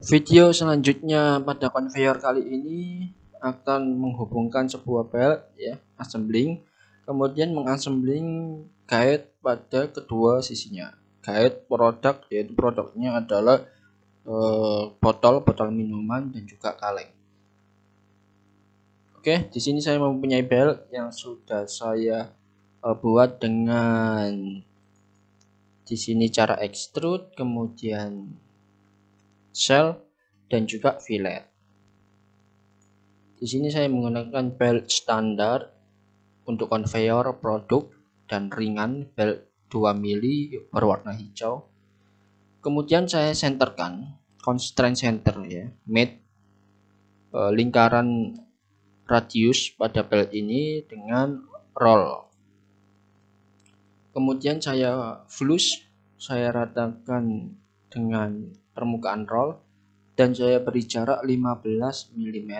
Video selanjutnya pada conveyor kali ini akan menghubungkan sebuah belt ya, assembling, kemudian mengassembling guide pada kedua sisinya. Guide produk yaitu produknya adalah botol-botol eh, minuman dan juga kaleng. Oke, di sini saya mempunyai belt yang sudah saya eh, buat dengan di sini cara extrude, kemudian shell, dan juga fillet. Di sini saya menggunakan belt standar untuk conveyor produk dan ringan belt 2 mili berwarna hijau. Kemudian saya centerkan constraint center ya, mid eh, lingkaran radius pada belt ini dengan roll. Kemudian saya flush, saya ratakan dengan permukaan roll dan saya beri jarak 15 mm.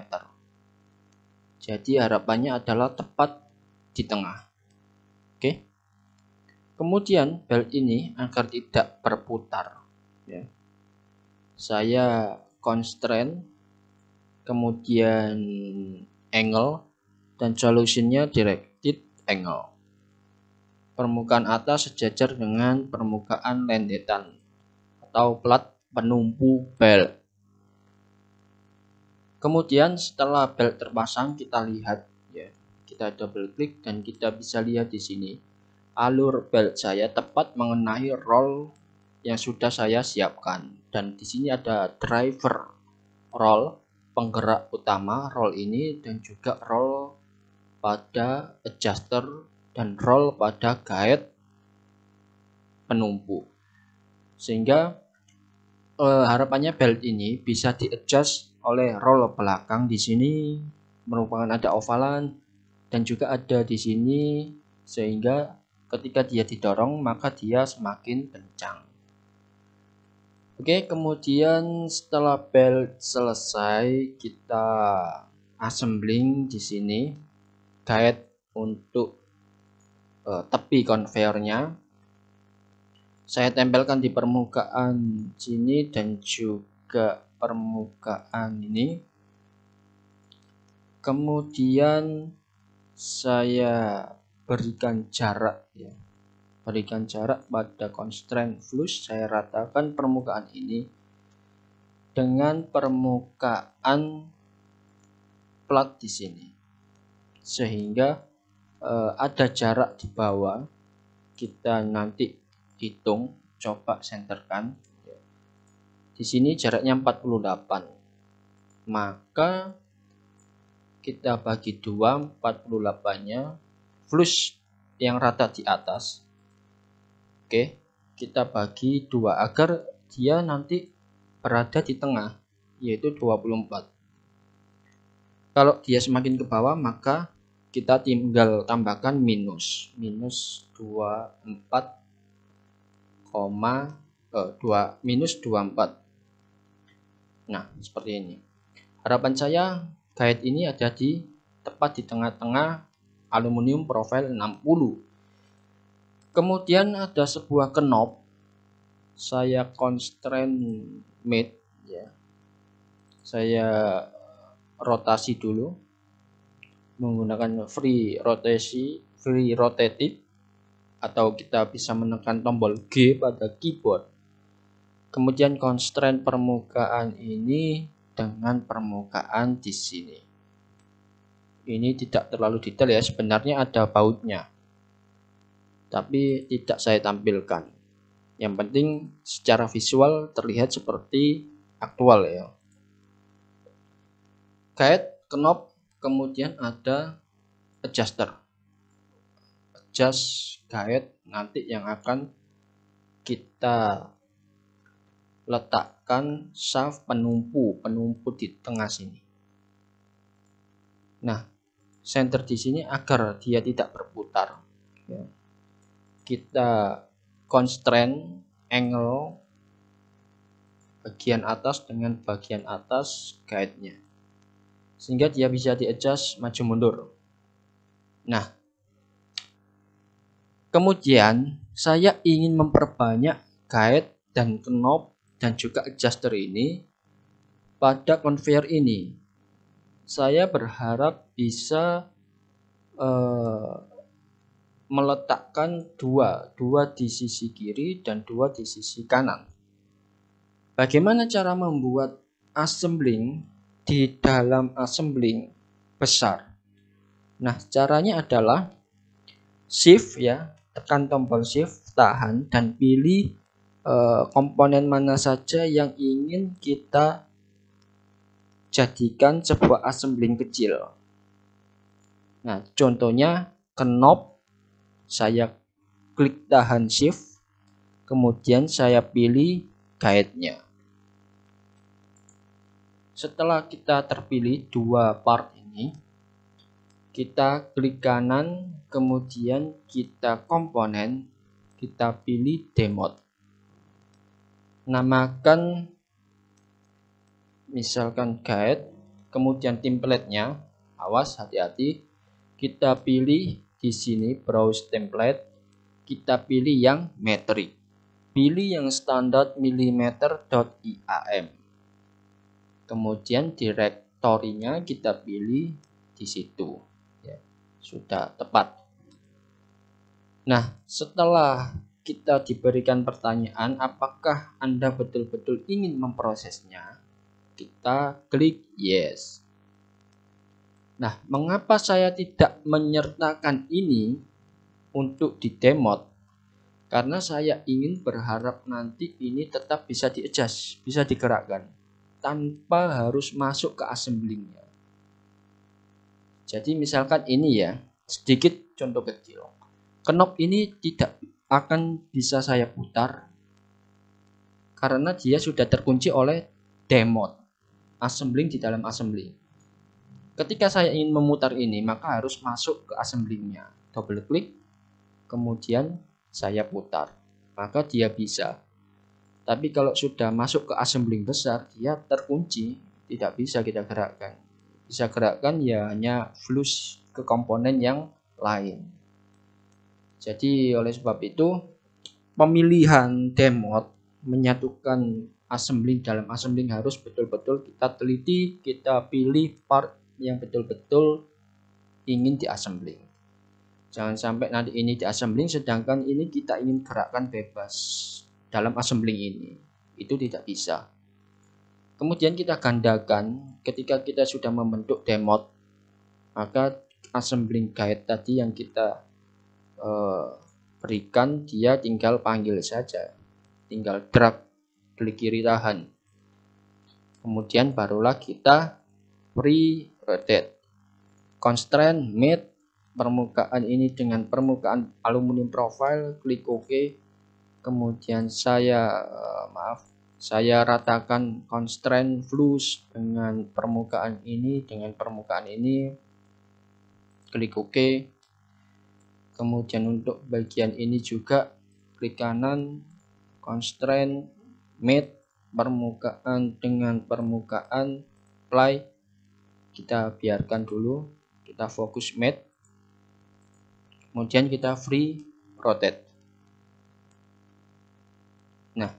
Jadi harapannya adalah tepat di tengah. Oke. Kemudian belt ini agar tidak berputar ya. Saya constraint kemudian angle dan solutionnya directed angle. Permukaan atas sejajar dengan permukaan lendetan atau plat penumpu bel. Kemudian setelah bel terpasang kita lihat ya, kita double klik dan kita bisa lihat di sini alur bel saya tepat mengenai roll yang sudah saya siapkan dan di sini ada driver roll penggerak utama roll ini dan juga roll pada adjuster dan roll pada guide penumpu sehingga uh, harapannya belt ini bisa di adjust oleh roll belakang di sini merupakan ada ovalan dan juga ada di sini sehingga ketika dia didorong maka dia semakin kencang. Oke, kemudian setelah belt selesai kita assembling di sini guide untuk uh, tepi conveyornya saya tempelkan di permukaan sini dan juga permukaan ini kemudian saya berikan jarak ya berikan jarak pada constraint flush saya ratakan permukaan ini dengan permukaan plat di sini sehingga eh, ada jarak di bawah kita nanti hitung coba senterkan di sini jaraknya 48 maka kita bagi 2 48 nya flush yang rata di atas oke kita bagi dua agar dia nanti berada di tengah yaitu 24 kalau dia semakin ke bawah maka kita tinggal tambahkan minus minus 24 koma eh, 2 minus 24 nah seperti ini harapan saya guide ini ada di tepat di tengah-tengah aluminium profil 60 kemudian ada sebuah knob saya constraint mid ya saya rotasi dulu menggunakan free rotasi free rotative atau kita bisa menekan tombol G pada keyboard. Kemudian constraint permukaan ini dengan permukaan di sini. Ini tidak terlalu detail ya, sebenarnya ada bautnya. Tapi tidak saya tampilkan. Yang penting secara visual terlihat seperti aktual ya. Guide, knob, kemudian ada adjuster just guide nanti yang akan kita letakkan shaft penumpu penumpu di tengah sini nah center di sini agar dia tidak berputar ya. kita constraint angle bagian atas dengan bagian atas guide-nya sehingga dia bisa di adjust maju mundur nah Kemudian saya ingin memperbanyak guide dan knob dan juga adjuster ini pada conveyor ini. Saya berharap bisa uh, meletakkan dua, dua di sisi kiri dan dua di sisi kanan. Bagaimana cara membuat assembling di dalam assembling besar? Nah, caranya adalah shift ya, tekan tombol shift tahan dan pilih e, komponen mana saja yang ingin kita jadikan sebuah assembling kecil nah contohnya knob saya klik tahan shift kemudian saya pilih guide-nya setelah kita terpilih dua part ini kita klik kanan kemudian kita komponen kita pilih demo, namakan misalkan guide kemudian template-nya awas hati-hati kita pilih di sini browse template kita pilih yang metric pilih yang standar milimeter.iam kemudian direktorinya kita pilih di situ sudah tepat. Nah, setelah kita diberikan pertanyaan apakah Anda betul-betul ingin memprosesnya, kita klik yes. Nah, mengapa saya tidak menyertakan ini untuk di demot? Karena saya ingin berharap nanti ini tetap bisa di adjust, bisa digerakkan tanpa harus masuk ke assemblingnya. Jadi misalkan ini ya, sedikit contoh kecil. Kenop ini tidak akan bisa saya putar karena dia sudah terkunci oleh demot, assembling di dalam assembly. Ketika saya ingin memutar ini, maka harus masuk ke assemblingnya. Double klik, kemudian saya putar. Maka dia bisa. Tapi kalau sudah masuk ke assembling besar, dia terkunci, tidak bisa kita gerakkan bisa gerakkan ya hanya flux ke komponen yang lain jadi oleh sebab itu pemilihan demot menyatukan assembling dalam assembling harus betul-betul kita teliti kita pilih part yang betul-betul ingin di assembling jangan sampai nanti ini di assembling sedangkan ini kita ingin gerakkan bebas dalam assembling ini itu tidak bisa Kemudian kita gandakan ketika kita sudah membentuk demot, maka assembling guide tadi yang kita eh, berikan dia tinggal panggil saja, tinggal drag klik kiri tahan. Kemudian barulah kita pre rotate constraint mid permukaan ini dengan permukaan aluminium profile klik OK kemudian saya eh, maaf saya ratakan constraint flux dengan permukaan ini dengan permukaan ini klik OK kemudian untuk bagian ini juga klik kanan constraint mid permukaan dengan permukaan apply kita biarkan dulu kita fokus mid kemudian kita free rotate nah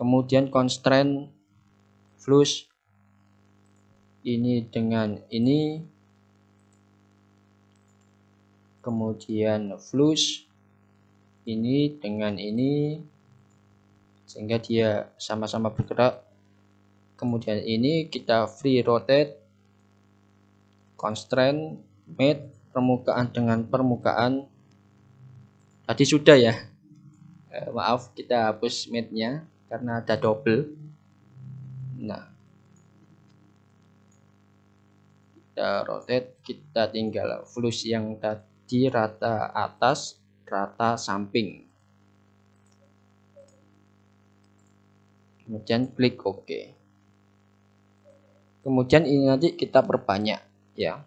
kemudian constraint flux ini dengan ini kemudian flux ini dengan ini sehingga dia sama-sama bergerak kemudian ini kita free rotate constraint mate permukaan dengan permukaan tadi sudah ya eh, maaf kita hapus mate nya karena ada double nah kita rotate kita tinggal flush yang tadi rata atas rata samping kemudian klik OK kemudian ini nanti kita perbanyak ya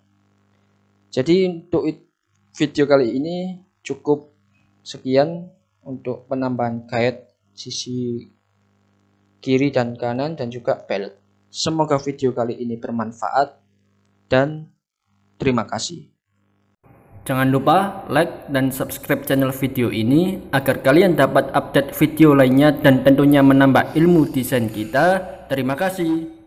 jadi untuk video kali ini cukup sekian untuk penambahan guide sisi kiri dan kanan, dan juga bel. Semoga video kali ini bermanfaat dan terima kasih. Jangan lupa like dan subscribe channel video ini agar kalian dapat update video lainnya dan tentunya menambah ilmu desain kita. Terima kasih.